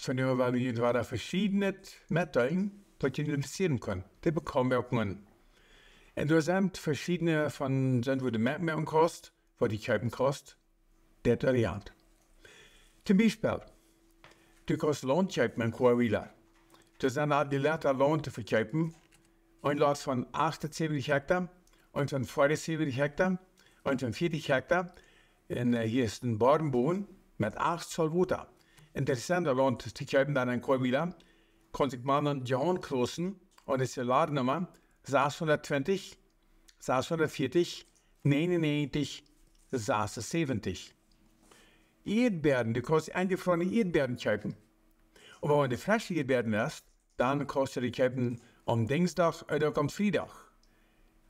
Von dem war, war da verschiedene Metteln, die sie identifizieren können. Die Bemerkungen. Und du hast verschiedene von, sind wo die Merkmalen kost, wo die Scheiben kost, der Zum Beispiel, du kannst Lohnscheiben in Coahuila. Das sind die Leute Lohn zu verkaufen. Ein Lohn von 78 Hektar, und von 47 Hektar, und von 40 Hektar. Und äh, hier ist ein Bodenboden mit 8 Zoll Wutter interessantă la un trecere dar în Corbila, Konsigmanon John Klosen und ist der Ladennummer 620, 640, 99, 670. Erdbeeren, die kostet eingefrorene Erdbeeren kaufen. Und wenn du frische Erdbeeren hast, dann kostet die kaufen am Dienstag oder am Freitag.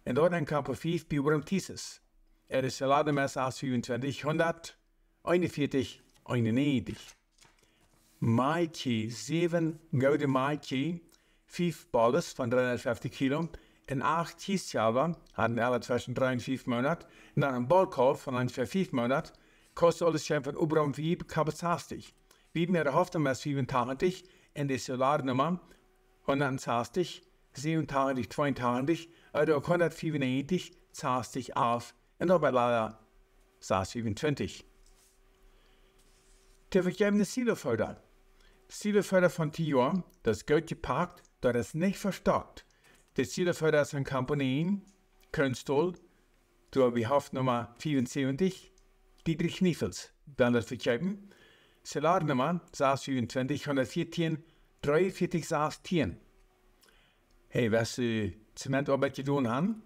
Und dort ein man 5 Biobrum dieses. Er ist der Ladennummer 624, 141, 91. Maiki, 7 Gaude Maiki, 5 Ballers von 350 Kilo, en acht Kiesjahre hatten alle zwischen 3 und 5 Monaten, und dann ein Ballkorb von ungefähr 5 Monaten, kostet alles schon von über und wie kapazitätig. Wie mir erhofft haben, dass 87 in die Solarnummer, und dann 160, 87, 82, oder 195, 60 auf, und dabei leider 27. Der vergebene Silo fördern. Siedelfelder von Tior, das Geld geparkt, da das nicht verstockt. Der Siedelfelder ist ein Komponent, Künstler, durch die Haftnummer 74, Dietrich Niefels, dann das Solarnummer, Salarnummer 24, 114, 43, 10. Hey, was du äh, Zementarbeit getan haben?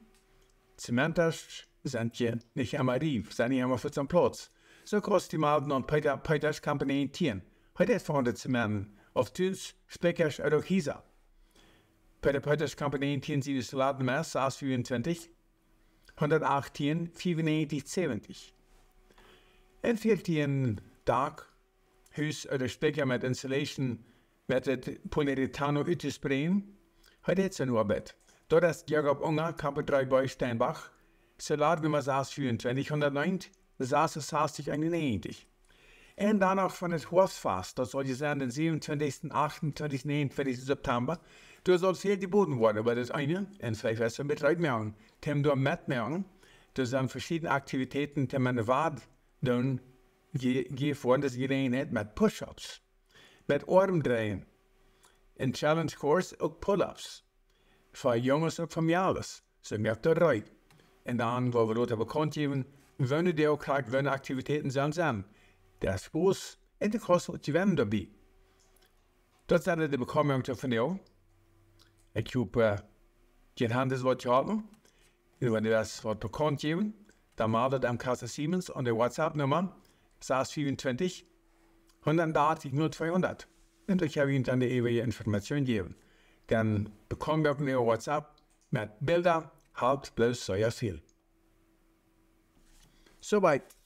Zementers sind ja nicht einmal rief, sind nicht einmal für den Platz. So kostet die Malden und Peters Company 10 predesfondsmanden, of tysk sprekers uit Giza. Per de Peuterscampagne in 10 mars 24, 118, 94, 70. En 14 dag, huis uit de spreker met installation met het Poneritano Utespreen, heute jetzt nur Arbeit. Dort ist Jakob Unger, Kappe 3 bei Steinbach, Salat Nummer 24, 109, saß es 91 und dann auch von het hoofdvast, das soll je zijn den 27, 28, 29 september. Toen zal zeer geboden worden weil das eine en vijf Essen met Leitmerken. Tem door metmerken. Dus sind verschiedene Aktivitäten, die man waard doen. Geef voor de gelegenheid met push-ups, met armdrehen. in challenge course auch pull-ups. Voor jongens en van jaren. Ze merkt eruit. En dan, waar we dat hebben gegeven, wanneer die auch graag wanneer Aktivitäten zijn zijn das deres gods and the crossroads i verden, der bi. Dostanę gdy komią habe finią, jak jupe dzień handel zwot ciągną, gdy wani das zwot bekommt jeben, da mardet am Kaiser Siemens und der WhatsApp-Nummer saß 24 und dann bat ich nur 200. Und ich habe ihnen dann die ewige Information gegeben. Dann bekommen wir auf ihr WhatsApp mit Bildern, halb bloß so ja viel. Soweit